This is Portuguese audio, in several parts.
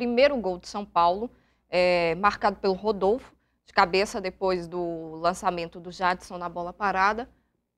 primeiro gol de São Paulo, é, marcado pelo Rodolfo, de cabeça depois do lançamento do Jadson na bola parada.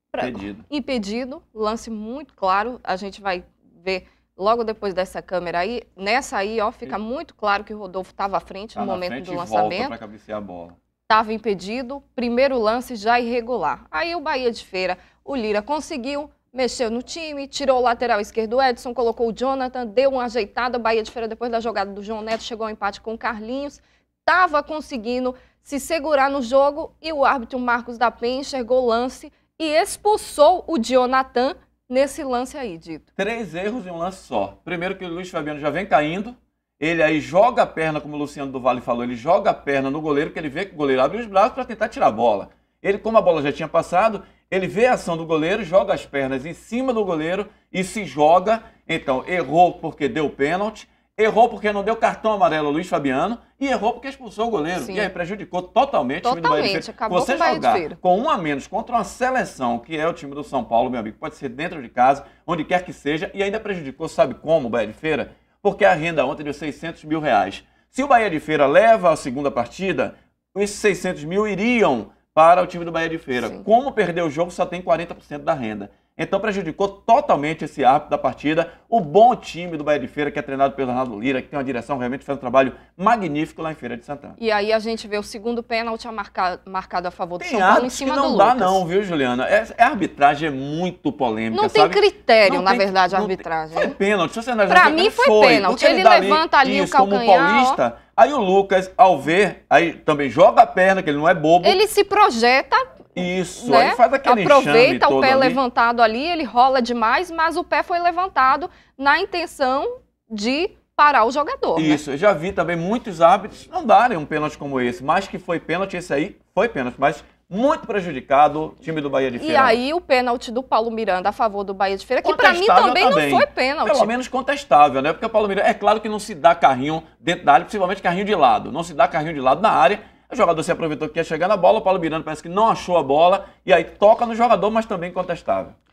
Pra, impedido. Impedido, lance muito claro. A gente vai ver logo depois dessa câmera aí. Nessa aí, ó, fica muito claro que o Rodolfo estava à frente tá no momento frente do lançamento. Volta a bola. Estava impedido, primeiro lance já irregular. Aí o Bahia de Feira, o Lira conseguiu, mexeu no time, tirou o lateral esquerdo Edson, colocou o Jonathan, deu uma ajeitada. Bahia de Feira, depois da jogada do João Neto, chegou ao empate com o Carlinhos. Estava conseguindo se segurar no jogo e o árbitro Marcos da Penha enxergou o lance e expulsou o Jonathan nesse lance aí, Dito. Três erros em um lance só. Primeiro que o Luiz Fabiano já vem caindo, ele aí joga a perna, como o Luciano do Vale falou, ele joga a perna no goleiro, que ele vê que o goleiro abre os braços para tentar tirar a bola. Ele, como a bola já tinha passado, ele vê a ação do goleiro, joga as pernas em cima do goleiro e se joga. Então, errou porque deu pênalti, errou porque não deu cartão amarelo ao Luiz Fabiano e errou porque expulsou o goleiro. Sim. E aí prejudicou totalmente, totalmente, o time do Bahia de Feira. Acabou Você com jogar Feira. com um a menos contra uma seleção, que é o time do São Paulo, meu amigo, pode ser dentro de casa, onde quer que seja, e ainda prejudicou, sabe como, o Bahia de Feira? Porque a renda ontem deu 600 mil reais. Se o Bahia de Feira leva a segunda partida, esses 600 mil iriam para o time do Bahia de Feira. Sim. Como perdeu o jogo, só tem 40% da renda. Então prejudicou totalmente esse árbitro da partida. O bom time do Bahia de Feira, que é treinado pelo Renato Lira, que tem uma direção realmente faz um trabalho magnífico lá em Feira de Santana. E aí a gente vê o segundo pênalti marcado, marcado a favor do tem São Paulo em cima do Lula. não dá não, viu, Juliana? É, é arbitragem é muito polêmica, Não sabe? tem critério, não na tem, verdade, a arbitragem. Tem, foi pênalti. Se você não Pra mim foi, foi pênalti. Ele, ele levanta ali, ali isso, o calcanhar. Como paulista, ó Aí o Lucas, ao ver, aí também joga a perna, que ele não é bobo. Ele se projeta. Isso, né? aí faz aquele Aproveita o pé ali. levantado ali, ele rola demais, mas o pé foi levantado na intenção de parar o jogador. Né? Isso, né? eu já vi também muitos árbitros não darem um pênalti como esse, mas que foi pênalti, esse aí foi pênalti, mas muito prejudicado o time do Bahia de Feira. E aí o pênalti do Paulo Miranda a favor do Bahia de Feira, que para mim também, também, não foi pênalti. Pelo menos contestável, né? Porque o Paulo Miranda, é claro que não se dá carrinho dentro da área, principalmente carrinho de lado. Não se dá carrinho de lado na área. O jogador se aproveitou que ia chegar na bola, o Paulo Miranda parece que não achou a bola, e aí toca no jogador, mas também contestável.